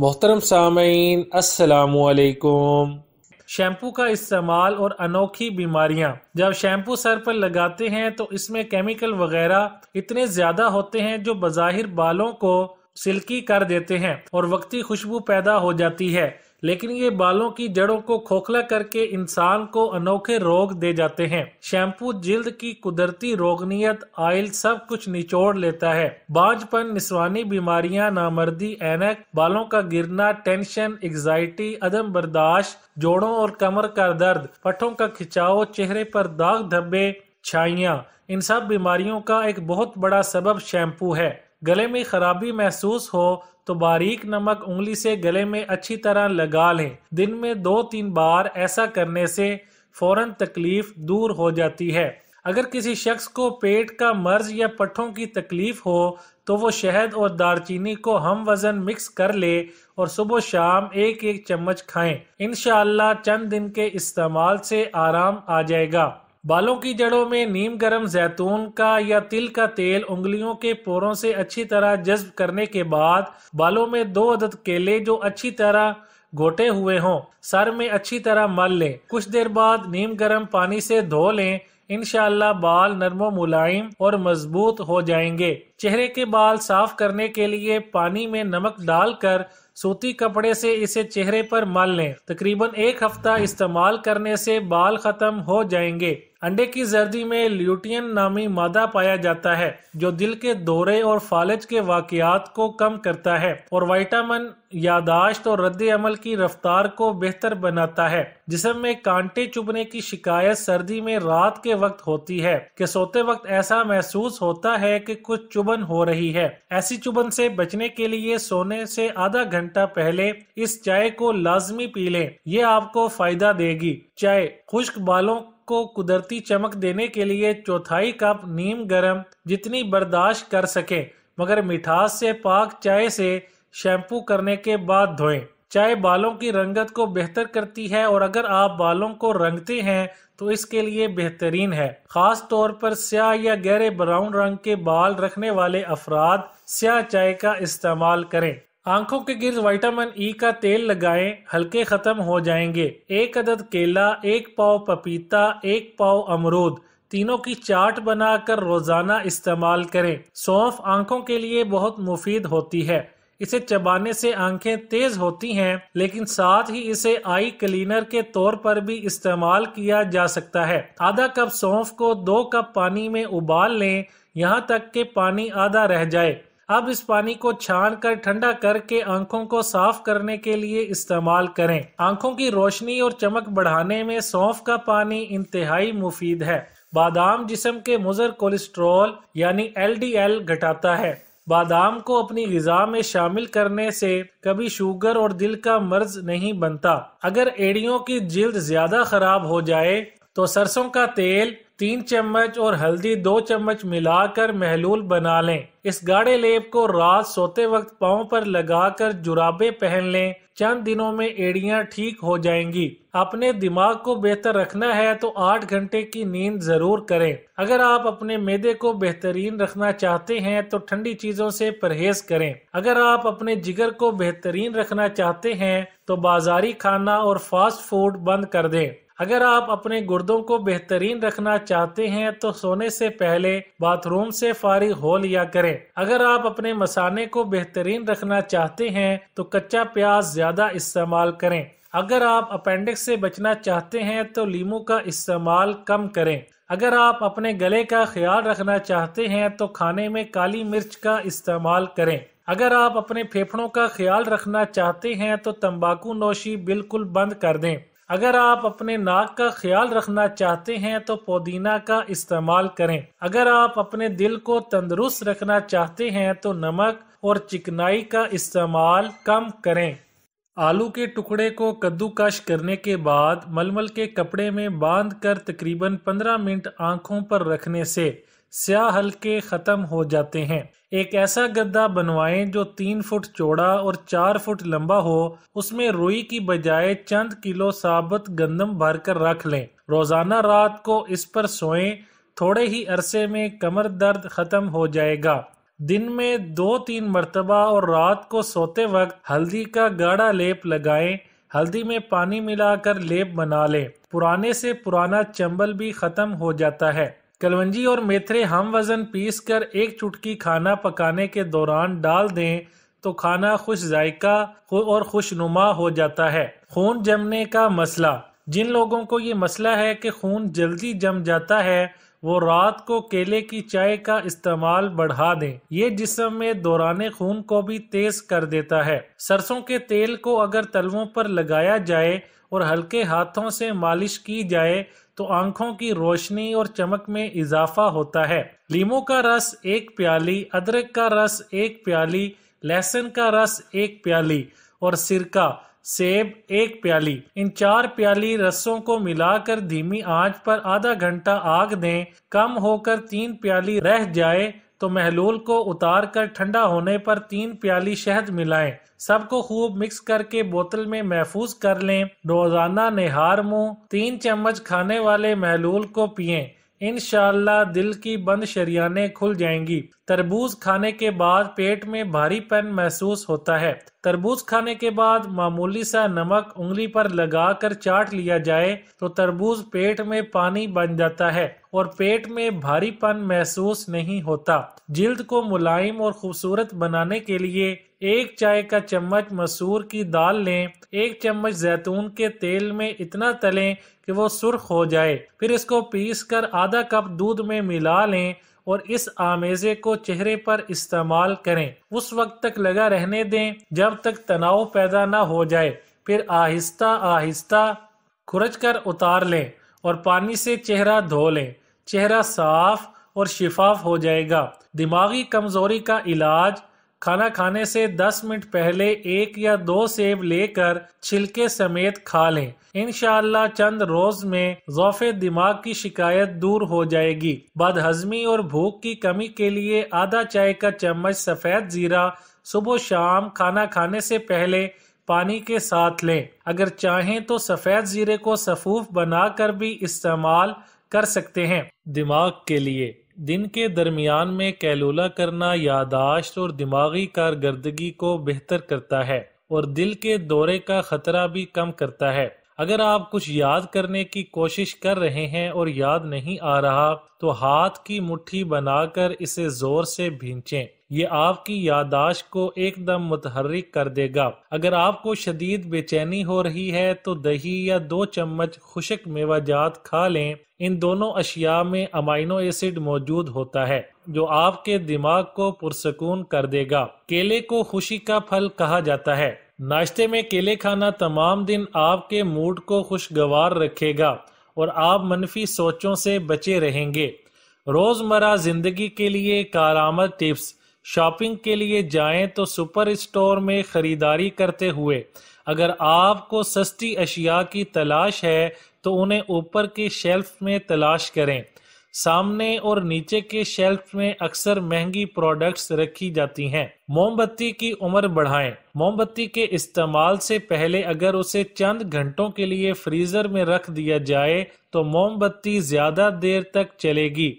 मोहतरम सामीन असलकुम शैम्पू का इस्तेमाल और अनोखी बीमारियां जब शैम्पू सर पर लगाते हैं तो इसमें केमिकल वगैरह इतने ज्यादा होते हैं जो बाहिर बालों को सिल्की कर देते हैं और वक्ती खुशबू पैदा हो जाती है लेकिन ये बालों की जड़ों को खोखला करके इंसान को अनोखे रोग दे जाते हैं शैम्पू जिल्द की कुदरती रोगनीयत आयल सब कुछ निचोड़ लेता है बाजपन निस्वानी बीमारियां नामर्दी एनक बालों का गिरना टेंशन एग्जाइटी अदम बर्दाश्त जोड़ों और कमर का दर्द पठों का खिंचाव चेहरे पर दाग धब्बे छाइया इन सब बीमारियों का एक बहुत बड़ा सबब शैम्पू है गले में खराबी महसूस हो तो बारीक नमक उंगली से गले में अच्छी तरह लगा लें दिन में दो तीन बार ऐसा करने से फौरन तकलीफ दूर हो जाती है अगर किसी शख्स को पेट का मर्ज या पट्ठों की तकलीफ हो तो वो शहद और दारचीनी को हम वजन मिक्स कर ले और सुबह शाम एक एक चम्मच खाएं। इन चंद दिन के इस्तेमाल से आराम आ जाएगा बालों की जड़ों में नीम गर्म जैतून का या तिल का तेल उंगलियों के पोरों से अच्छी तरह जज्ब करने के बाद बालों में दो अदद केले जो अच्छी तरह घोटे हुए हों सर में अच्छी तरह मल लें कुछ देर बाद नीम गर्म पानी से धो लें इनशाला बाल नरमो मुलायम और मजबूत हो जाएंगे चेहरे के बाल साफ करने के लिए पानी में नमक डालकर सूती कपड़े से इसे चेहरे पर मल लें तकरीबन एक हफ्ता इस्तेमाल करने से बाल खत्म हो जाएंगे अंडे की जर्दी में ल्यूटियन नामी मादा पाया जाता है जो दिल के दौरे और फालज के वाकियात को कम करता है और वाइटामिन यादाश्त और रद्द अमल की रफ्तार को बेहतर बनाता है जिसम में कांटे चुभने की शिकायत सर्दी में रात के वक्त होती है कि सोते वक्त ऐसा महसूस होता है कि कुछ चुभन हो रही है ऐसी चुभन से बचने के लिए सोने से आधा घंटा पहले इस चाय को लाजमी पी लें ये आपको फायदा देगी चाय खुश्क बालों को कुदरती चमक देने के लिए चौथाई कप नीम गरम जितनी बर्दाश्त कर सके मगर मिठास से पाक चाय से शैम्पू करने के बाद धोएं चाय बालों की रंगत को बेहतर करती है और अगर आप बालों को रंगते हैं तो इसके लिए बेहतरीन है खास तौर पर स्याह या गहरे ब्राउन रंग के बाल रखने वाले अफराद स्याह चाय का इस्तेमाल करें आंखों के गिर्द विटामिन ई e का तेल लगाएं हल्के खत्म हो जाएंगे एक अदद केला एक पाव पपीता एक पाव अमरूद तीनों की चाट बनाकर रोजाना इस्तेमाल करें सौंफ आंखों के लिए बहुत मुफीद होती है इसे चबाने से आंखें तेज होती हैं लेकिन साथ ही इसे आई क्लीनर के तौर पर भी इस्तेमाल किया जा सकता है आधा कप सौंफ को दो कप पानी में उबाल लें यहाँ तक के पानी आधा रह जाए अब इस पानी को छान कर ठंडा करके आंखों को साफ करने के लिए इस्तेमाल करें आंखों की रोशनी और चमक बढ़ाने में सौंफ का पानी इंतहाई मुफीद है बादाम जिसम के मुजर कोलेस्ट्रॉल यानी एल घटाता है बादाम को अपनी गजा में शामिल करने से कभी शुगर और दिल का मर्ज नहीं बनता अगर एड़ियों की जिल्द ज्यादा खराब हो जाए तो सरसों का तेल तीन चम्मच और हल्दी दो चम्मच मिलाकर महलूल बना लें इस गाढ़े लेप को रात सोते वक्त पाँव पर लगाकर जुराबे पहन लें चंद दिनों में एड़ियां ठीक हो जाएंगी अपने दिमाग को बेहतर रखना है तो आठ घंटे की नींद जरूर करें अगर आप अपने मैदे को बेहतरीन रखना चाहते हैं तो ठंडी चीजों से परहेज करें अगर आप अपने जिगर को बेहतरीन रखना चाहते हैं तो बाजारी खाना और फास्ट फूड बंद कर दें अगर आप अपने गुर्दों को बेहतरीन रखना चाहते हैं तो सोने से पहले बाथरूम से फारिग हो लिया करें अगर आप अपने मसाने को बेहतरीन रखना चाहते हैं तो कच्चा प्याज ज्यादा इस्तेमाल करें अगर आप अपेंडिक्स से बचना चाहते हैं तो लीमू का इस्तेमाल कम करें अगर आप अपने गले का ख्याल रखना चाहते हैं तो खाने में काली मिर्च का इस्तेमाल करें अगर आप अपने फेफड़ों का ख्याल रखना चाहते हैं तो तंबाकू नोशी बिल्कुल बंद कर दें अगर आप अपने नाक का ख्याल रखना चाहते हैं तो पुदीना का इस्तेमाल करें अगर आप अपने दिल को तंदुरुस्त रखना चाहते हैं तो नमक और चिकनाई का इस्तेमाल कम करें आलू के टुकड़े को कद्दूकश करने के बाद मलमल के कपड़े में बांध कर तकरीबन 15 मिनट आंखों पर रखने से स्याह हल्के ख़त्म हो जाते हैं एक ऐसा गद्दा बनवाएं जो तीन फुट चौड़ा और चार फुट लंबा हो उसमें रुई की बजाय चंद किलो साबत गंदम भर कर रख लें रोज़ाना रात को इस पर सोएं थोड़े ही अरसे में कमर दर्द ख़त्म हो जाएगा दिन में दो तीन मरतबा और रात को सोते वक्त हल्दी का गाढ़ा लेप लगाएं हल्दी में पानी मिलाकर लेप बना लें पुराने से पुराना चंबल भी ख़त्म हो जाता है कलवंजी और मेथरे हम वज़न पीस कर एक चुटकी खाना पकाने के दौरान डाल दें तो खाना खुश जायका और खुशनुमा हो जाता है खून जमने का मसला जिन लोगों को ये मसला है कि खून जल्दी जम जाता है वो रात को केले की चाय का इस्तेमाल बढ़ा दें ये जिसम में दौरान खून को भी तेज कर देता है सरसों के तेल को अगर तलवों पर लगाया जाए और हल्के हाथों से मालिश की जाए तो आंखों की रोशनी और चमक में इजाफा होता है लीमू का रस एक प्याली अदरक का रस एक प्याली लहसुन का रस एक प्याली और सिरका सेब एक प्याली इन चार प्याली रसों को मिलाकर धीमी आंच पर आधा घंटा आग दें कम होकर तीन प्याली रह जाए तो महलूल को उतार कर ठंडा होने पर तीन प्याली शहद मिलाएं सबको खूब मिक्स करके बोतल में महफूज कर लें रोजाना निहार मुंह तीन चम्मच खाने वाले महलूल को पिएं इनशाला दिल की बंद शरियाने खुल जाएंगी तरबूज खाने के बाद पेट में भारीपन महसूस होता है तरबूज खाने के बाद मामूली सा नमक उंगली पर लगाकर चाट लिया जाए तो तरबूज पेट में पानी बन जाता है और पेट में भारीपन महसूस नहीं होता जिल्द को मुलायम और खूबसूरत बनाने के लिए एक चाय का चम्मच मसूर की दाल लें एक चम्मच जैतून के तेल में इतना तलें कि वो सुर्ख हो जाए फिर इसको पीस कर आधा कप दूध में मिला लें और इस आमेजे को चेहरे पर इस्तेमाल करें उस वक्त तक लगा रहने दें जब तक तनाव पैदा ना हो जाए फिर आहिस्ता आहिस्ता खुरच कर उतार लें और पानी से चेहरा धो लें चेहरा साफ और शिफाफ हो जाएगा दिमागी कमजोरी का इलाज खाना खाने से 10 मिनट पहले एक या दो सेब लेकर छिलके समेत खा लें इनशाला चंद रोज में जोफे दिमाग की शिकायत दूर हो जाएगी बदहजमी और भूख की कमी के लिए आधा चाय का चम्मच सफ़ेद ज़ीरा सुबह शाम खाना खाने से पहले पानी के साथ लें अगर चाहें तो सफ़ेद ज़ीरे को सफूफ बनाकर भी इस्तेमाल कर सकते हैं दिमाग के लिए दिन के दरमियान में कैलोला करना यादाश्त और दिमागी कारकरी को बेहतर करता है और दिल के दौरे का खतरा भी कम करता है अगर आप कुछ याद करने की कोशिश कर रहे हैं और याद नहीं आ रहा तो हाथ की मुट्ठी बनाकर इसे जोर से भींचें ये आपकी यादाश्त को एकदम मुतहरिक कर देगा अगर आपको शदीद बेचैनी हो रही है तो दही या दो चम्मच खुशक मेवा जात खा लें इन दोनों अशिया में अमाइनो एसिड मौजूद होता है जो आपके दिमाग को पुरसकून कर देगा केले को खुशी का फल कहा जाता है नाश्ते में केले खाना तमाम दिन आपके मूड को खुशगवार रखेगा और आप मनफी सोचों से बचे रहेंगे रोज़मर्रा ज़िंदगी के लिए कारामद टिप्स शॉपिंग के लिए जाएं तो सुपर स्टोर में ख़रीदारी करते हुए अगर आपको सस्ती अशिया की तलाश है तो उन्हें ऊपर के शेल्फ में तलाश करें सामने और नीचे के शेल्फ में अक्सर महंगी प्रोडक्ट्स रखी जाती हैं मोमबत्ती की उम्र बढ़ाएं मोमबत्ती के इस्तेमाल से पहले अगर उसे चंद घंटों के लिए फ्रीज़र में रख दिया जाए तो मोमबत्ती ज़्यादा देर तक चलेगी